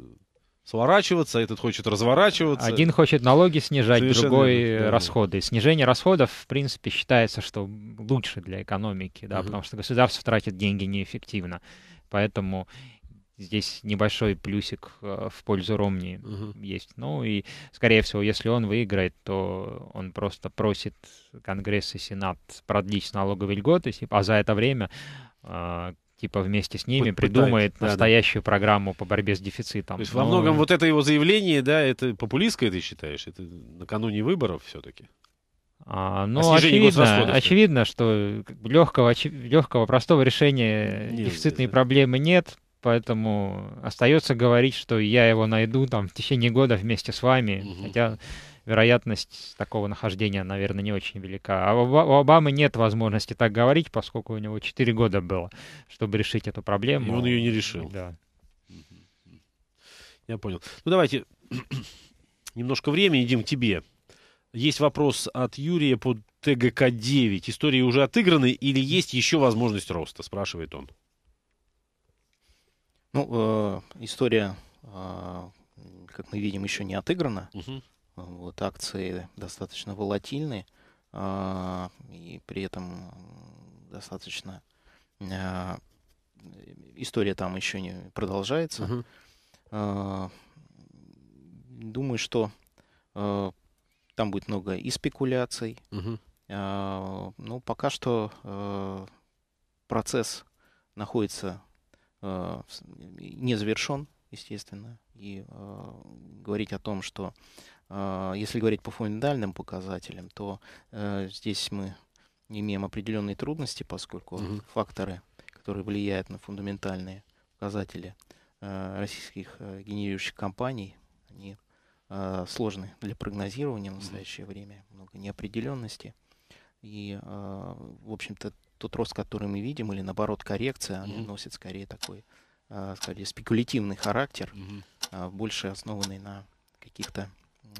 сворачиваться, этот хочет разворачиваться. Один хочет налоги снижать, Совершенно другой э, да. расходы. Снижение расходов, в принципе, считается, что лучше для экономики, да, угу. потому что государство тратит деньги неэффективно. Поэтому здесь небольшой плюсик э, в пользу Ромни угу. есть. Ну и, скорее всего, если он выиграет, то он просто просит Конгресс и Сенат продлить налоговые льготы, типа, а за это время а, типа вместе с ними Пытается, придумает да, настоящую да. программу по борьбе с дефицитом. То есть Но... во ну, многом вот это его заявление, да, это популистское ты считаешь? Это накануне выборов все-таки? А, ну, очевидно, очевидно, что легкого, легкого, простого решения нет, дефицитной нет, проблемы нет, поэтому остается говорить, что я его найду там в течение года вместе с вами, угу. хотя вероятность такого нахождения, наверное, не очень велика. А у Обамы нет возможности так говорить, поскольку у него 4 года было, чтобы решить эту проблему. И он ее не решил. Да. Я понял. Ну, давайте немножко времени, Дим, тебе. Есть вопрос от Юрия по ТГК-9. Истории уже отыграны или есть еще возможность роста, спрашивает он. Ну, э, история, э, как мы видим, еще не отыграна. Угу. Вот, акции достаточно волатильны а, и при этом достаточно... А, история там еще не продолжается. Uh-huh. думаю, что там будет много и спекуляций. Uh-huh. А, ну, пока что процесс находится не завершен, естественно. И говорить о том, что а, если говорить по фундаментальным показателям, то э, здесь мы имеем определенные трудности, поскольку угу. факторы, которые влияют на фундаментальные показатели э, российских э, генерирующих компаний, они сложны для прогнозирования в настоящее время, много неопределенности. И, а, в общем-то, тот рост, который мы видим, или наоборот коррекция, они носит скорее такой, скорее спекулятивный характер, mm-hmm. больше основанный на каких-то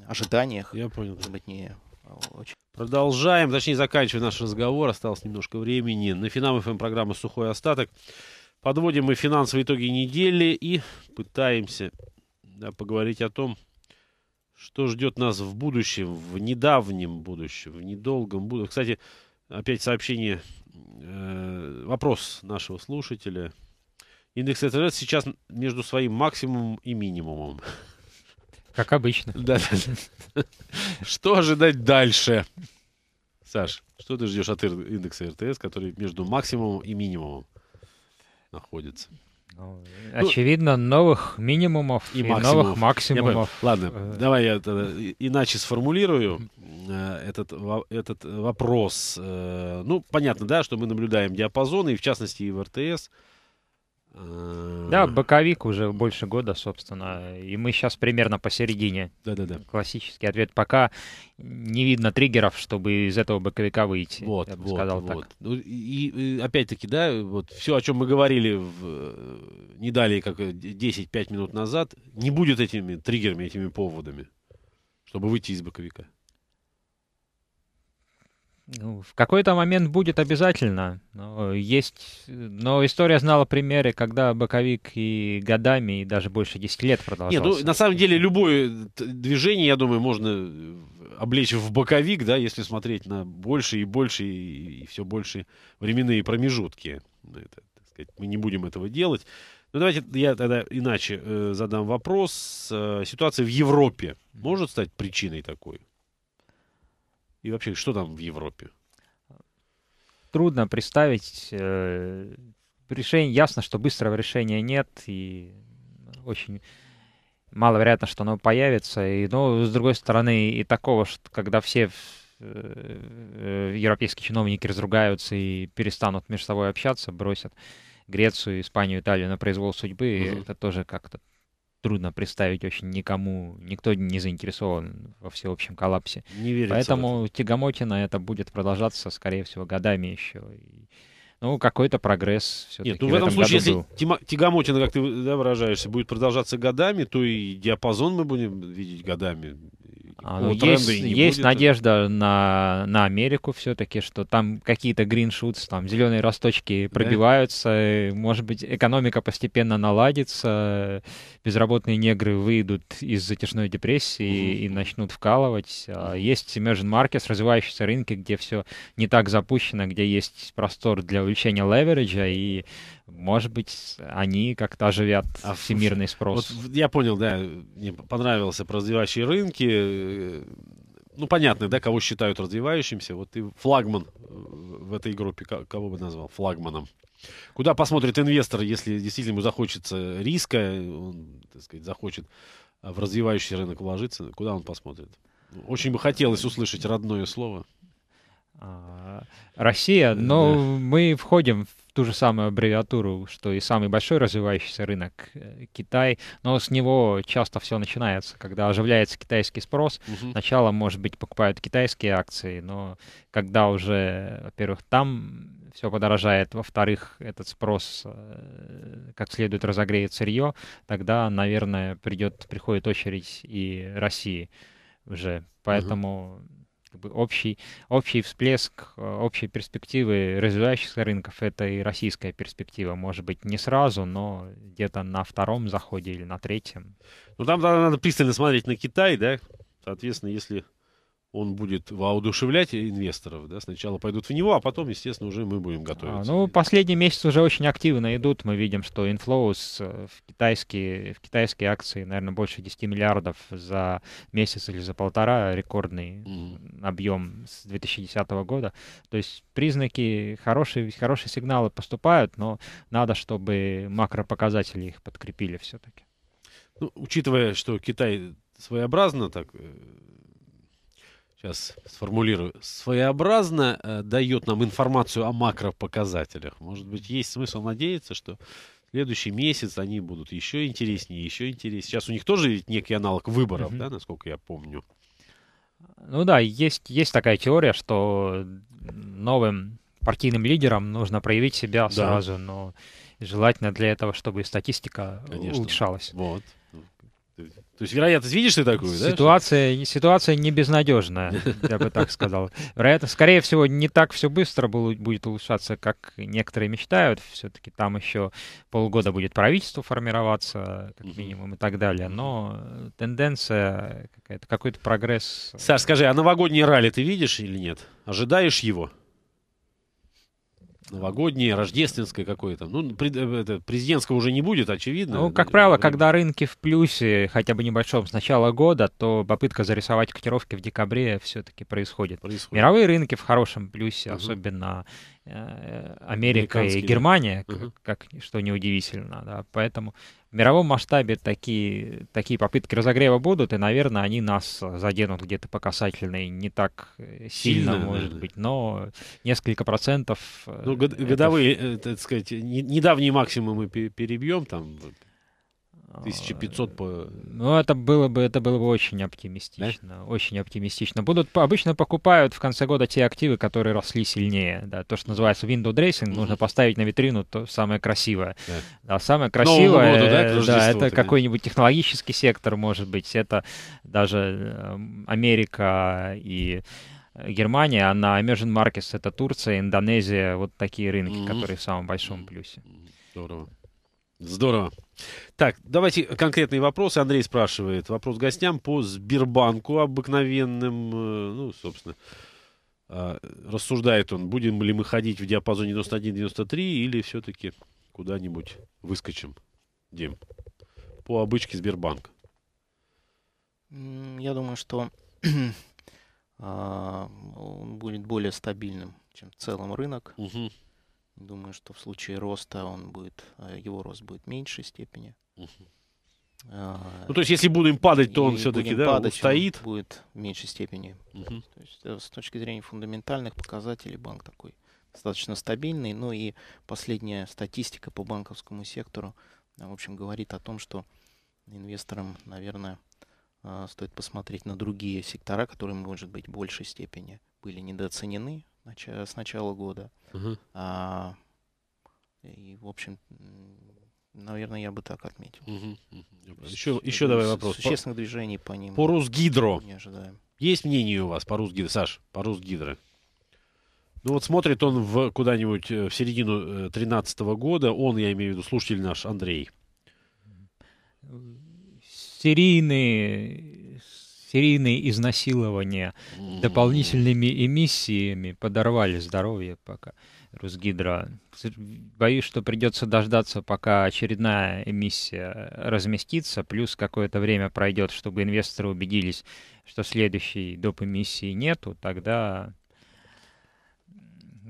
ожиданиях. Я понял. Может быть, не а, очень. Продолжаем, точнее заканчиваем наш разговор. Осталось немножко времени. На Финам ФМ эм программы «Сухой остаток». Подводим мы финансовые итоги недели и пытаемся да, поговорить о том, что ждет нас в будущем, в недавнем будущем, в недолгом будущем. Кстати, опять сообщение, э, вопрос нашего слушателя. Индекс СРС сейчас между своим максимумом и минимумом. Как обычно. Да. Что ожидать дальше? Саш, что ты ждешь от индекса РТС, который между максимумом и минимумом находится? Ну, очевидно, новых минимумов и, и максимум. новых максимумов. Ладно, э, давай я тогда иначе сформулирую э, этот, этот вопрос. Э, ну, понятно, да, что мы наблюдаем диапазоны, и в частности и в РТС. Э, да, боковик уже больше года, собственно, и мы сейчас примерно посередине. Да-да-да. Классический ответ. Пока не видно триггеров, чтобы из этого боковика выйти. Вот, я бы вот, сказал вот. Так. Ну, и, и опять-таки, да, вот все, о чем мы говорили в, э, не далее, как 10-5 э, минут назад, не будет этими триггерами, этими поводами, чтобы выйти из боковика. Ну, в какой-то момент будет обязательно. Но есть, но история знала примеры, когда боковик и годами, и даже больше 10 лет продолжался. Нет, ну, на самом деле любое э, движение, я думаю, можно э, облечь в боковик, да, если смотреть на больше и больше и, и все больше временные промежутки. Это, так сказать, мы не будем этого делать. Ну, давайте я тогда иначе э, задам вопрос. Э, ситуация в Европе может стать причиной такой? И вообще, что там в Европе? Трудно представить э, решение. Ясно, что быстрого решения нет, и очень маловероятно, что оно появится. И, но, с другой стороны, и такого, что, когда все э, э, европейские чиновники разругаются и перестанут между собой общаться, бросят Грецию, Испанию, Италию на произвол судьбы, угу. это тоже как-то трудно представить очень никому, никто не заинтересован во всеобщем коллапсе. Не верится Поэтому тягомотина это будет продолжаться, скорее всего, годами еще. И, ну, какой-то прогресс все-таки Нет, ну, в, этом, этом случае, если тима- тягомотина, как ты да, выражаешься, будет продолжаться годами, то и диапазон мы будем видеть годами. А, ну, ну есть есть будет. надежда на, на Америку все-таки, что там какие-то гриншутс, там зеленые росточки пробиваются, да. и, может быть, экономика постепенно наладится, безработные негры выйдут из затяжной депрессии угу. и начнут вкалывать. А есть emerging markets, развивающиеся рынки, где все не так запущено, где есть простор для увеличения левериджа и может быть, они как-то оживят а, всемирный спрос. Вот, я понял, да, мне понравился про развивающие рынки. Э, ну, понятно, да, кого считают развивающимся. Вот ты флагман э, в этой группе, кого бы назвал флагманом? Куда посмотрит инвестор, если действительно ему захочется риска, э, он, так сказать, захочет в развивающийся рынок вложиться, куда он посмотрит? Очень бы хотелось услышать родное слово. А, Россия, э, но да. мы входим в ту же самую аббревиатуру, что и самый большой развивающийся рынок э, Китай, но с него часто все начинается, когда оживляется китайский спрос. Угу. Сначала, может быть, покупают китайские акции, но когда уже, во-первых, там все подорожает, во-вторых, этот спрос э, как следует разогреет сырье, тогда, наверное, придет, приходит очередь и России уже. Поэтому угу как бы общий, общий всплеск, э, общие перспективы развивающихся рынков — это и российская перспектива. Может быть, не сразу, но где-то на втором заходе или на третьем. Ну, там надо пристально смотреть на Китай, да? Соответственно, если он будет воодушевлять инвесторов, да, сначала пойдут в него, а потом, естественно, уже мы будем готовиться. А, ну, последние месяцы уже очень активно идут, мы видим, что инфлоус э, в китайские, в китайские акции, наверное, больше 10 миллиардов за месяц или за полтора, рекордный mm. объем с 2010 года, то есть признаки, хорошие, хорошие сигналы поступают, но надо, чтобы макропоказатели их подкрепили все-таки. Ну, учитывая, что Китай своеобразно так э, сейчас сформулирую, своеобразно э, дает нам информацию о макропоказателях. Может быть, есть смысл надеяться, что следующий месяц они будут еще интереснее, еще интереснее. Сейчас у них тоже ведь некий аналог выборов, mm-hmm. да, насколько я помню. Ну да, есть, есть такая теория, что новым партийным лидерам нужно проявить себя да. сразу, но желательно для этого, чтобы статистика Конечно. улучшалась. Вот. То есть вероятность, видишь ты такую, да? Ситуация, ситуация не безнадежная, я бы так сказал. Вероятно, скорее всего, не так все быстро будет улучшаться, как некоторые мечтают. Все-таки там еще полгода будет правительство формироваться, как минимум, и так далее. Но тенденция, какая-то, какой-то прогресс. Э, Саш, скажи, а новогодний ралли ты видишь или нет? Ожидаешь его? новогоднее, рождественское какое-то. Ну, э, президентского уже не будет, очевидно. Ну, как правило, э, когда рынки в плюсе, хотя бы небольшом, с начала года, то попытка зарисовать котировки в декабре все-таки происходит. происходит. Мировые рынки в хорошем плюсе, угу. особенно э, Америка и Германия, да. как, угу. как, что неудивительно. Да. Поэтому мировом масштабе такие, такие попытки разогрева будут, и, наверное, они нас заденут где-то по касательной не так э, сильно, сильно может да. быть, но несколько процентов... Ну, э, год, это... годовые, э, так сказать, недавние максимумы перебьем там 1500 по... Ну, это было бы, это было бы очень оптимистично. Да? Очень оптимистично. Будут, обычно покупают в конце года те активы, которые росли сильнее. Да? То, что называется window dressing, mm-hmm. нужно поставить на витрину то самое красивое. Yeah. Да, а самое красивое, году, да, это да, это какой-нибудь технологический сектор, может быть. Это даже эм, Америка и... Германия, а на Emerging Markets это Турция, Индонезия, вот такие рынки, mm-hmm. которые в самом большом плюсе. Здорово. Здорово. Так, давайте конкретные вопросы. Андрей спрашивает. Вопрос гостям по Сбербанку обыкновенным. Э, ну, собственно, а, рассуждает он, будем ли мы ходить в диапазоне 91-93 или все-таки куда-нибудь выскочим, Дим, по обычке Сбербанк. Я думаю, что а, он будет более стабильным, чем в целом рынок. Угу. Думаю, что в случае роста он будет, э, его рост будет в меньшей степени. А, ну, то есть, если будем падать, то он все-таки да, стоит. Будет в меньшей степени. То есть, э, с точки зрения фундаментальных показателей банк такой достаточно стабильный. Ну и последняя статистика по банковскому сектору, э, в общем, говорит о том, что инвесторам, наверное, стоит посмотреть на другие сектора, которые, может быть, в большей степени были недооценены начала, с начала года. Угу. А, и, в общем, наверное, я бы так отметил. Угу. Еще, еще давай вопрос. Существенных по, движений по ним. По Русгидро. Не ожидаем. Есть мнение у вас по Русгидро, Саш, по Русгидро? Ну вот смотрит он в куда-нибудь э, в середину 2013 э, года, он, я имею в виду, слушатель наш Андрей. Серийные серийные изнасилования дополнительными эмиссиями подорвали здоровье пока. Русгидро. Боюсь, что придется дождаться, пока очередная эмиссия разместится, плюс какое-то время пройдет, чтобы инвесторы убедились, что следующей доп. эмиссии нету, тогда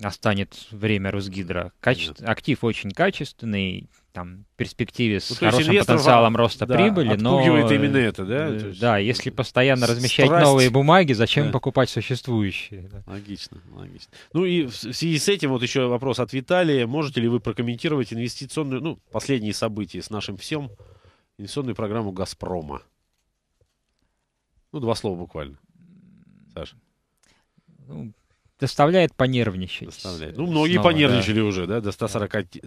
останет время Русгидро. Каче... Актив очень качественный, там перспективе с ну, хорошим потенциалом роста да, прибыли, но именно это, да? Да, э, да если постоянно размещать страсть. новые бумаги, зачем да. покупать существующие? Да. Логично, логично. Ну и в связи с этим вот еще вопрос от Виталия. Можете ли вы прокомментировать инвестиционную, ну последние события с нашим всем инвестиционную программу Газпрома? Ну два слова буквально, Саша. Ну, Доставляет понервничать. Доставляет. Ну, многие Снова, понервничали да. уже, да, до 143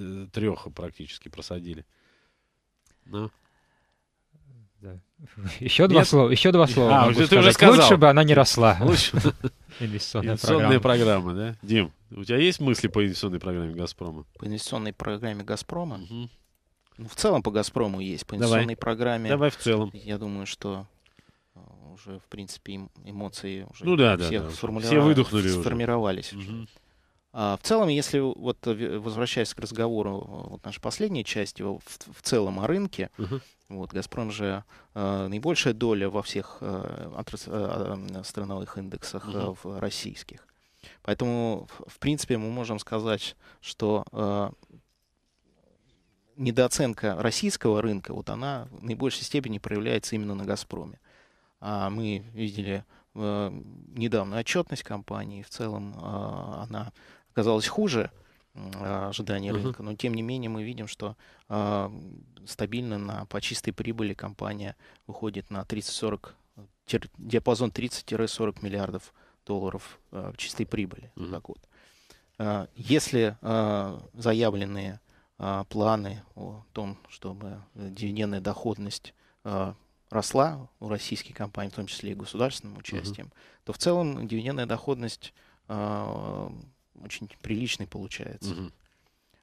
да. практически просадили. Ну. Да. Еще два слова. Еще два слова. А, могу ты уже сказал. Лучше бы она не росла. Лучше. Инвестиционная, инвестиционная программа. программа, да? Дим, у тебя есть мысли по инвестиционной программе Газпрома? По инвестиционной программе Газпрома? Угу. Ну, в целом по Газпрому есть. По инвестиционной Давай. программе. Давай в целом. Я думаю, что уже, в принципе, эмоции уже ну, да, все, да, да. Сформули... все выдохнули сформировались. Уже. А, в целом, если вот э, возвращаясь к разговору э, вот нашей последней части в, в целом о рынке, угу. вот Газпром же э, наибольшая доля во всех э, отрас... э, а, страновых индексах угу. э, в российских. Поэтому, в принципе, мы можем сказать, что э, недооценка российского рынка, вот она в наибольшей степени проявляется именно на «Газпроме». А, мы видели э, недавно отчетность компании, в целом а, она оказалась хуже ожидания uh-huh. рынка, но тем не менее мы видим, что а, стабильно на, по чистой прибыли компания выходит на 30-40, диапазон 30-40 миллиардов долларов э, чистой прибыли uh-huh. за год. Если заявленные планы о том, чтобы э, дивидендная доходность росла у российских компаний, в том числе и государственным участием, угу. то в целом дивидендная доходность э, очень приличной получается. Угу.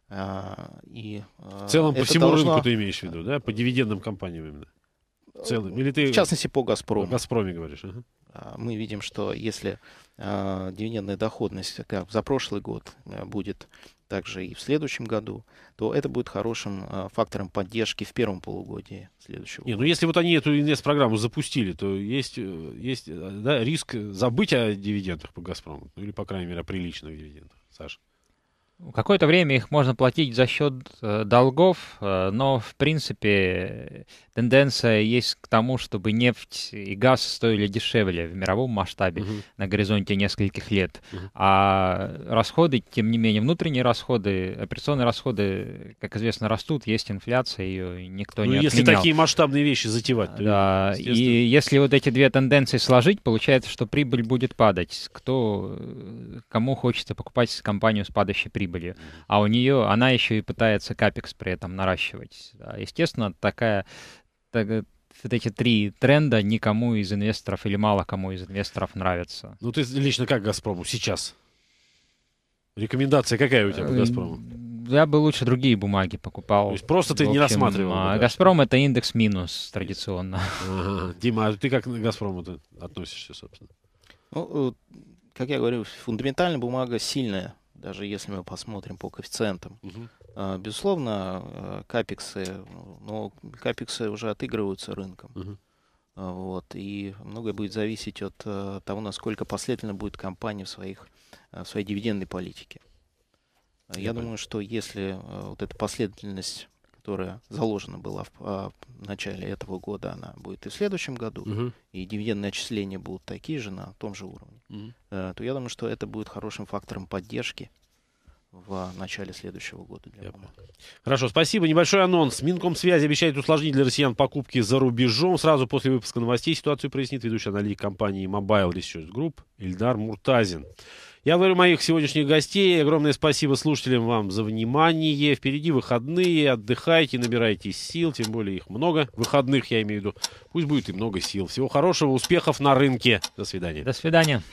А, и, э, в целом по всему должно... рынку ты имеешь в виду, а, да? По дивидендным компаниям именно. В целом? Или ты... В частности, по «Газпрому». О «Газпроме» говоришь. Ага. А, мы видим, что если э, дивидендная доходность, как за прошлый год, э, будет также и в следующем году, то это будет хорошим э, фактором поддержки в первом полугодии следующего. Не, ну если вот они эту инвест-программу запустили, то есть, э, есть э, да, риск забыть о дивидендах по «Газпрому», ну, или, по крайней мере, о приличных дивидендах, Саша. Какое-то время их можно платить за счет э, долгов, э, но, в принципе, тенденция есть к тому, чтобы нефть и газ стоили дешевле в мировом масштабе Uh -huh. на горизонте нескольких лет. Uh -huh. А расходы, тем не менее, внутренние расходы, операционные расходы, как известно, растут, есть инфляция, ее никто ну, не если такие масштабные вещи затевать. да, и если вот эти две тенденции сложить, получается, что прибыль будет падать. Кто, э, кому хочется покупать компанию с падающей прибылью? прибылью, а у нее она еще и пытается капекс при этом наращивать. Естественно, такая так, э, вот эти три тренда никому из инвесторов или мало кому из инвесторов нравятся. Ну ты лично как Газпрому сейчас? Рекомендация какая у тебя по э, Газпрому? Я бы лучше другие бумаги покупал. То есть просто ты общем, не рассматривал. А, Газпром это индекс минус традиционно. Ага. Дима, а ты как к Газпрому относишься, собственно? Ну, э, как я говорю, фундаментальная бумага сильная даже если мы посмотрим по коэффициентам. Угу. Безусловно, э, капексы, но капексы уже отыгрываются рынком. Угу. Вот, и многое будет зависеть от э, того, насколько последовательно будет компания в, своих, э, в своей дивидендной политике. Я, Я думаю, что если вот эта последовательность которая заложена была в, а, в начале этого года, она будет и в следующем году, угу. и дивидендные отчисления будут такие же на том же уровне, угу. то я думаю, что это будет хорошим фактором поддержки в начале следующего года для Хорошо, спасибо. Небольшой анонс. Минкомсвязи обещает усложнить для россиян покупки за рубежом. Сразу после выпуска новостей ситуацию прояснит ведущий аналитик компании Mobile Research Group Ильдар Муртазин. Я говорю моих сегодняшних гостей. Огромное спасибо слушателям вам за внимание. Впереди выходные. Отдыхайте, набирайте сил. Тем более их много. Выходных я имею в виду. Пусть будет и много сил. Всего хорошего, успехов на рынке. До свидания. До свидания.